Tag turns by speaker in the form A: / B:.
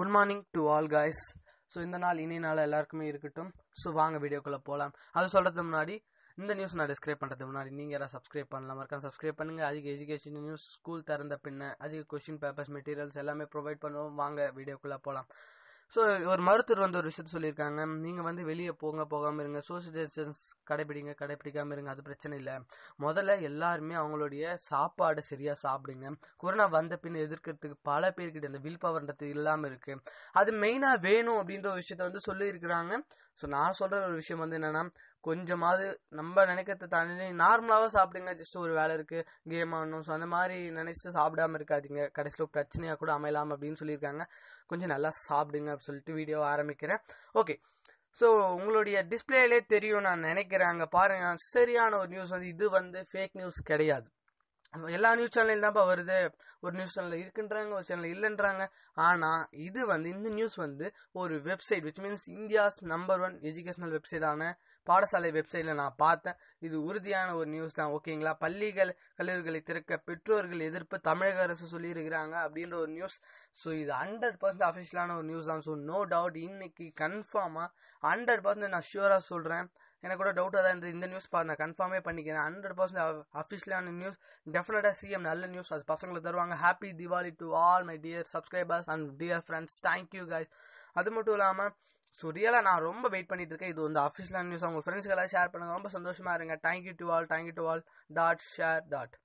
A: good morning to all guys so இந்த நாள் இனி நாள் எல்லாருக்குமே இருக்கட்டும் ஸோ வாங்க வீடியோக்குள்ளே போகலாம் அது சொல்கிறதுக்கு முன்னாடி இந்த நியூஸ் நான் டிஸ்கிரைப் பண்ணுறதுக்கு முன்னாடி நீங்கள் யாராவது சப்ஸ்கிரைப் பண்ணலாம் மறக்காம சப்ஸ்கிரைப் பண்ணுங்கள் அதிக எஜுகேஷன் நியூஸ் ஸ்கூல் திறந்த பின்ன அதிக கொஷின் பேப்பர்ஸ் மெட்டீரியல்ஸ் எல்லாமே ப்ரொவைட் பண்ணுவோம் வாங்க வீடியோக்குள்ளே போகலாம் ஸோ ஒரு மருத்துவர் வந்து ஒரு விஷயத்த சொல்லியிருக்காங்க நீங்கள் வந்து வெளியே போங்க போகாமல் இருங்க சோசியல் டிஸ்டன்ஸ் கடைபிடிங்க கடைபிடிக்காமல் இருங்க அது பிரச்சனை இல்லை முதல்ல எல்லாருமே அவங்களுடைய சாப்பாடு சரியாக சாப்பிடுங்க கொரோனா வந்த பின் எதிர்க்கிறதுக்கு பல பேர்கிட்ட இந்த வில் பவர்ன்றது இல்லாமல் இருக்குது அது மெயினாக வேணும் அப்படின்ற ஒரு விஷயத்த வந்து சொல்லியிருக்கிறாங்க ஸோ நான் சொல்கிற ஒரு விஷயம் வந்து என்னென்னா கொஞ்சமாவது நம்ம நினைக்கிறத தாண்டி நார்மலாகவே சாப்பிடுங்க ஜஸ்ட் ஒரு வேலை இருக்குது கேம் ஆடணும் ஸோ அந்த மாதிரி நினச்சி சாப்பிடாம இருக்காதிங்க கடைசியில் பிரச்சனையாக கூட அமையலாம் அப்படின்னு சொல்லியிருக்காங்க கொஞ்சம் நல்லா சாப்பிடுங்க அப்படின்னு சொல்லிட்டு வீடியோ ஆரம்பிக்கிறேன் ஓகே ஸோ உங்களுடைய டிஸ்பிளேலே தெரியும் நான் நினைக்கிறேன் அங்கே பாருங்கள் சரியான ஒரு நியூஸ் வந்து இது வந்து ஃபேக் நியூஸ் கிடையாது எல்லா நியூஸ் சேனலையும் தான்ப்பா வருது ஒரு நியூஸ் சேனல் இருக்குன்றாங்க ஒரு சேனல் இல்லைன்றாங்க ஆனால் இது வந்து இந்த நியூஸ் வந்து ஒரு website which means India's number one educational வெப்சைட்டான பாடசாலை வெப்சைட்டில் நான் பார்த்தேன் இது உறுதியான ஒரு நியூஸ் தான் ஓகேங்களா பள்ளிகள் கல்லூரிகளை திறக்க பெற்றோர்கள் எதிர்ப்பு தமிழக அரசு சொல்லியிருக்கிறாங்க அப்படின்ற ஒரு நியூஸ் ஸோ இது ஹண்ட்ரட் பர்சன்ட் அஃபிஷியலான ஒரு நியூஸ் தான் ஸோ நோ டவுட் இன்னைக்கு கன்ஃபார்மாக ஹண்ட்ரட் பர்சன்ட் நான் ஷியூராக சொல்கிறேன் எனக்கு கூட டவுட்டாக தான் இருந்தது இந்த நியூஸ் நான் கன்ஃபார்மே பண்ணிக்கிறேன் ஹண்ட்ரட் பர்சன்ட் அஃபிஷியலான நியூஸ் டெஃபினட்டாக சிஎம் நல்ல நியூஸ் அது பசங்களுக்கு தருவாங்க happy Deepavali to all my dear subscribers and dear friends thank you guys அது மட்டும் இல்லாமல் ஸோ ரியலாக நான் ரொம்ப வெயிட் பண்ணிட்டு இருக்கேன் இது வந்து அஃபிஷியலான நியூஸ் அவங்க ஃப்ரெண்ட்ஸ்க்கு ஷேர் பண்ணுங்கள் ரொம்ப சந்தோஷமாக இருங்க thank you to all thank you to all dot share dot